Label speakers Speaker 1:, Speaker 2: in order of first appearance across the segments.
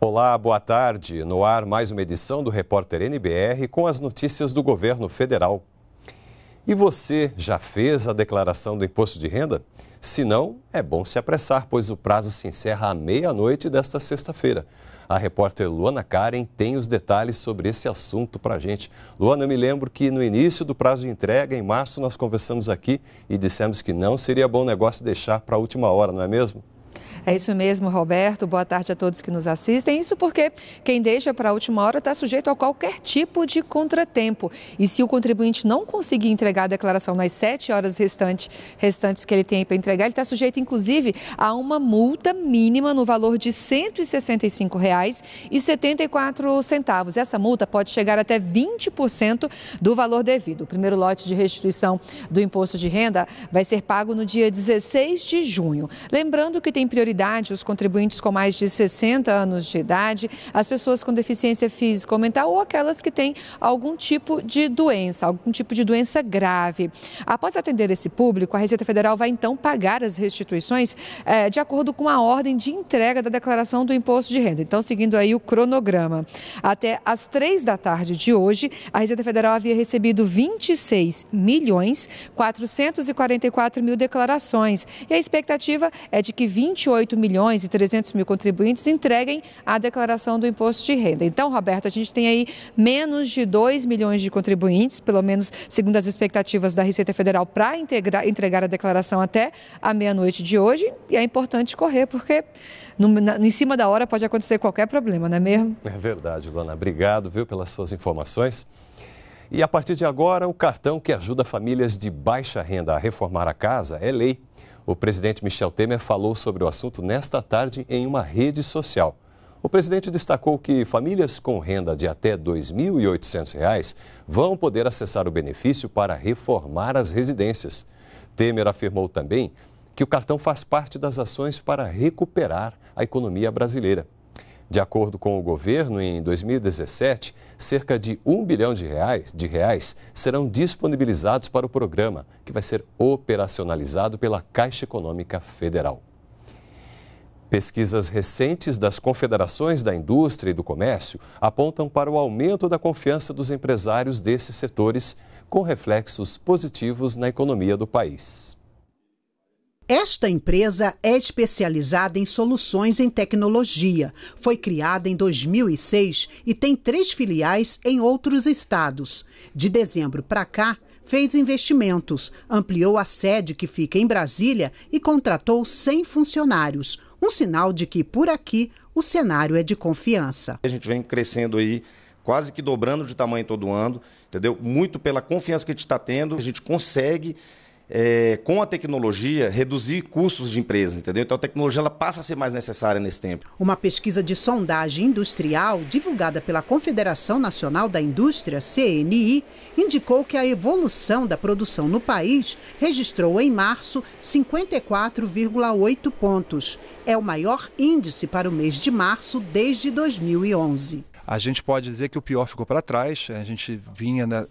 Speaker 1: Olá, boa tarde. No ar, mais uma edição do Repórter NBR com as notícias do governo federal. E você já fez a declaração do imposto de renda? Se não, é bom se apressar, pois o prazo se encerra à meia-noite desta sexta-feira. A repórter Luana Karen tem os detalhes sobre esse assunto para a gente. Luana, eu me lembro que no início do prazo de entrega, em março, nós conversamos aqui e dissemos que não seria bom negócio deixar para a última hora, não é mesmo? É isso
Speaker 2: mesmo, Roberto. Boa tarde a todos que nos assistem. Isso porque quem deixa para a última hora está sujeito a qualquer tipo de contratempo. E se o contribuinte não conseguir entregar a declaração nas sete horas restantes, restantes que ele tem para entregar, ele está sujeito, inclusive, a uma multa mínima no valor de R$ 165,74. Essa multa pode chegar até 20% do valor devido. O primeiro lote de restituição do imposto de renda vai ser pago no dia 16 de junho. Lembrando que tem prioridade prioridade os contribuintes com mais de 60 anos de idade, as pessoas com deficiência física ou mental ou aquelas que têm algum tipo de doença, algum tipo de doença grave. Após atender esse público, a Receita Federal vai então pagar as restituições eh, de acordo com a ordem de entrega da declaração do imposto de renda. Então, seguindo aí o cronograma. Até às três da tarde de hoje, a Receita Federal havia recebido 26 milhões 444 mil declarações. E a expectativa é de que 28 1,8 milhões e 300 mil contribuintes entreguem a declaração do imposto de renda. Então, Roberto, a gente tem aí menos de 2 milhões de contribuintes, pelo menos segundo as expectativas da Receita Federal, para entregar a declaração até a meia-noite de hoje. E é importante correr, porque no, na, em cima da hora pode acontecer qualquer problema, não é mesmo?
Speaker 1: É verdade, Luana. Obrigado viu, pelas suas informações. E a partir de agora, o cartão que ajuda famílias de baixa renda a reformar a casa é lei. O presidente Michel Temer falou sobre o assunto nesta tarde em uma rede social. O presidente destacou que famílias com renda de até R$ 2.800 vão poder acessar o benefício para reformar as residências. Temer afirmou também que o cartão faz parte das ações para recuperar a economia brasileira. De acordo com o governo, em 2017, cerca de 1 bilhão de reais, de reais serão disponibilizados para o programa, que vai ser operacionalizado pela Caixa Econômica Federal. Pesquisas recentes das confederações da indústria e do comércio apontam para o aumento da confiança dos empresários desses setores, com reflexos positivos na economia do país.
Speaker 3: Esta empresa é especializada em soluções em tecnologia. Foi criada em 2006 e tem três filiais em outros estados. De dezembro para cá, fez investimentos, ampliou a sede que fica em Brasília e contratou 100 funcionários. Um sinal de que, por aqui, o cenário é de confiança.
Speaker 1: A gente vem crescendo aí quase que dobrando de tamanho todo ano, entendeu? Muito pela confiança que a gente está tendo, a gente consegue é, com a tecnologia, reduzir custos de empresas, entendeu? Então a tecnologia ela passa a ser mais necessária nesse tempo.
Speaker 3: Uma pesquisa de sondagem industrial divulgada pela Confederação Nacional da Indústria, CNI, indicou que a evolução da produção no país registrou em março 54,8 pontos. É o maior índice para o mês de março desde 2011.
Speaker 1: A gente pode dizer que o pior ficou para trás. A gente vinha, na,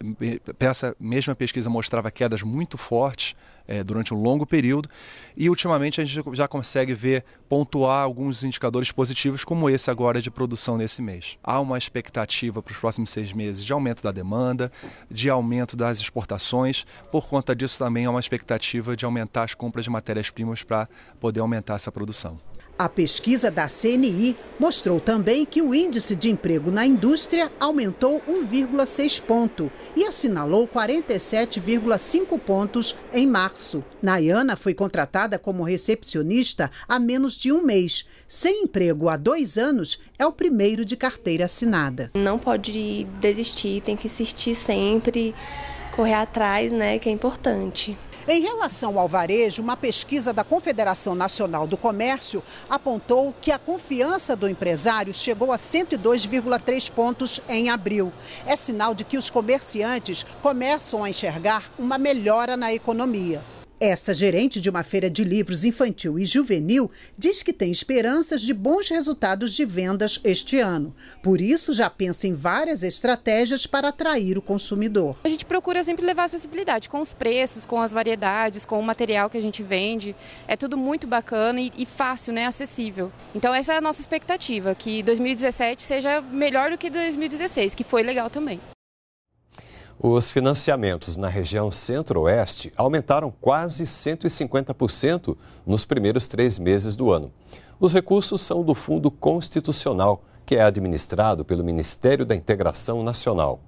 Speaker 1: essa mesma pesquisa mostrava quedas muito fortes é, durante um longo período. E ultimamente a gente já consegue ver, pontuar alguns indicadores positivos, como esse agora de produção nesse mês. Há uma expectativa para os próximos seis meses de aumento da demanda, de aumento das exportações. Por conta disso, também há uma expectativa de aumentar as compras de matérias-primas para poder aumentar essa produção.
Speaker 3: A pesquisa da CNI mostrou também que o índice de emprego na indústria aumentou 1,6 ponto e assinalou 47,5 pontos em março. Nayana foi contratada como recepcionista há menos de um mês. Sem emprego há dois anos, é o primeiro de carteira assinada. Não pode desistir, tem que insistir sempre, correr atrás, né, que é importante. Em relação ao varejo, uma pesquisa da Confederação Nacional do Comércio apontou que a confiança do empresário chegou a 102,3 pontos em abril. É sinal de que os comerciantes começam a enxergar uma melhora na economia. Essa gerente de uma feira de livros infantil e juvenil diz que tem esperanças de bons resultados de vendas este ano. Por isso, já pensa em várias estratégias para atrair o consumidor. A
Speaker 2: gente procura sempre levar acessibilidade com os preços, com as variedades, com o material que a gente vende. É tudo muito bacana e, e fácil, né? acessível. Então, essa é a nossa expectativa, que 2017 seja melhor do que 2016, que foi legal também.
Speaker 1: Os financiamentos na região centro-oeste aumentaram quase 150% nos primeiros três meses do ano. Os recursos são do Fundo Constitucional, que é administrado pelo Ministério da Integração Nacional.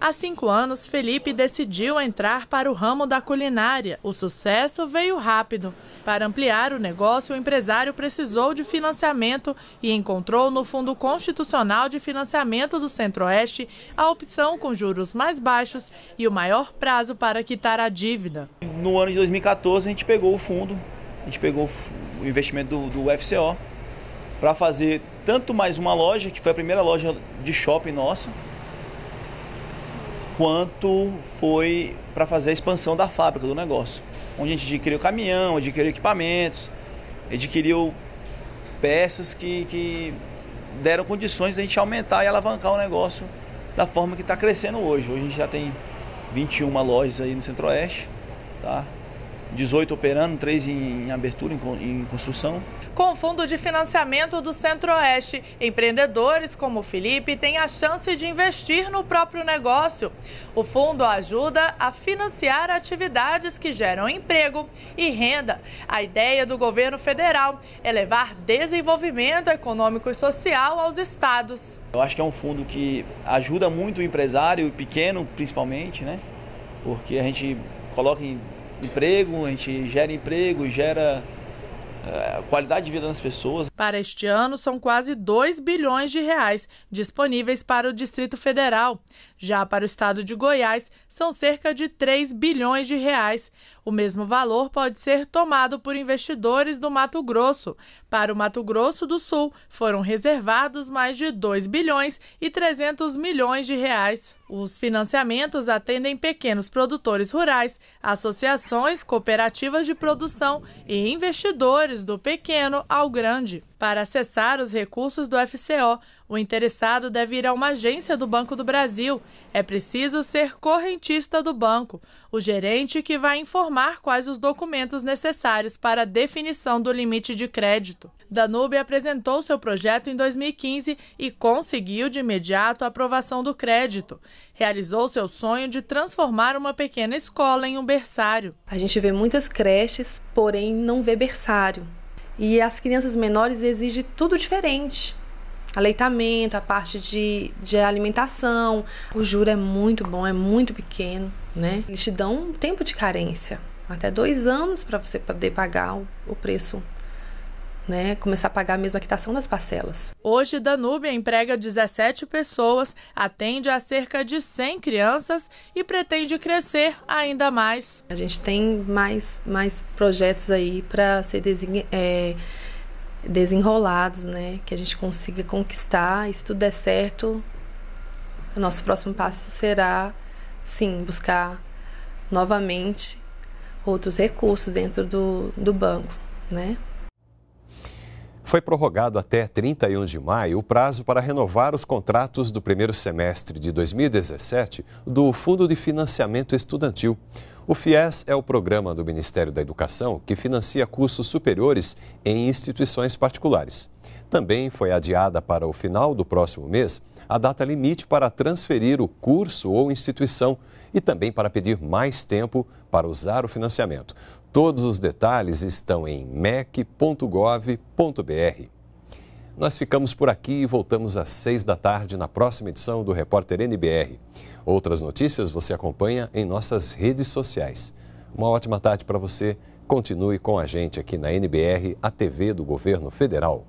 Speaker 4: Há cinco anos, Felipe decidiu entrar para o ramo da culinária. O sucesso veio rápido. Para ampliar o negócio, o empresário precisou de financiamento e encontrou no Fundo Constitucional de Financiamento do Centro-Oeste a opção com juros mais baixos e o maior prazo para quitar a
Speaker 3: dívida. No ano de 2014, a gente pegou o fundo, a gente pegou o investimento do, do UFCO para fazer tanto mais uma loja, que foi a primeira loja de shopping nossa, quanto foi para fazer a expansão da fábrica, do negócio. Onde a gente adquiriu caminhão, adquiriu equipamentos, adquiriu peças que, que deram condições de a gente aumentar e alavancar o negócio da forma que está crescendo hoje. Hoje a gente já tem 21 lojas aí no Centro-Oeste, tá? 18 operando, 3 em, abertura, em, construção.
Speaker 4: Com o Fundo de Financiamento do Centro-Oeste, empreendedores como o Felipe têm a chance de investir no próprio negócio. O fundo ajuda a financiar atividades que geram emprego e renda. A ideia do governo federal é levar desenvolvimento econômico e social aos estados.
Speaker 3: Eu acho que é um fundo que ajuda muito o empresário, pequeno principalmente, né? Porque a gente coloca em emprego, a gente gera emprego, gera eh, qualidade de vida das pessoas.
Speaker 4: Para este ano, são quase 2 bilhões de reais disponíveis para o Distrito Federal. Já para o estado de Goiás, são cerca de 3 bilhões de reais. O mesmo valor pode ser tomado por investidores do Mato Grosso. Para o Mato Grosso do Sul, foram reservados mais de 2 bilhões e 300 milhões de reais. Os financiamentos atendem pequenos produtores rurais, associações, cooperativas de produção e investidores do pequeno ao grande. Para acessar os recursos do FCO, o interessado deve ir a uma agência do Banco do Brasil. É preciso ser correntista do banco, o gerente que vai informar quais os documentos necessários para a definição do limite de crédito. Danube apresentou seu projeto em 2015 e conseguiu de imediato a aprovação do crédito. Realizou seu sonho de transformar uma pequena escola em um berçário. A
Speaker 5: gente vê muitas creches, porém não vê berçário. E as crianças menores exigem tudo diferente. Aleitamento, a parte de, de alimentação. O juro é muito bom, é muito pequeno, né? Eles te dão um tempo de carência, até dois anos para você poder pagar o, o preço né, começar a pagar a mesma quitação das parcelas.
Speaker 4: Hoje, Danúbia emprega 17 pessoas, atende a cerca de 100 crianças e pretende crescer ainda mais. A
Speaker 5: gente tem mais, mais projetos aí para ser é, desenrolados, né, que a gente consiga conquistar. E se tudo der certo, o nosso próximo passo será, sim, buscar novamente outros recursos dentro do, do banco, né?
Speaker 1: foi prorrogado até 31 de maio o prazo para renovar os contratos do primeiro semestre de 2017 do Fundo de Financiamento Estudantil. O FIES é o programa do Ministério da Educação que financia cursos superiores em instituições particulares. Também foi adiada para o final do próximo mês a data limite para transferir o curso ou instituição e também para pedir mais tempo para usar o financiamento. Todos os detalhes estão em mec.gov.br. Nós ficamos por aqui e voltamos às seis da tarde na próxima edição do Repórter NBR. Outras notícias você acompanha em nossas redes sociais. Uma ótima tarde para você. Continue com a gente aqui na NBR, a TV do Governo Federal.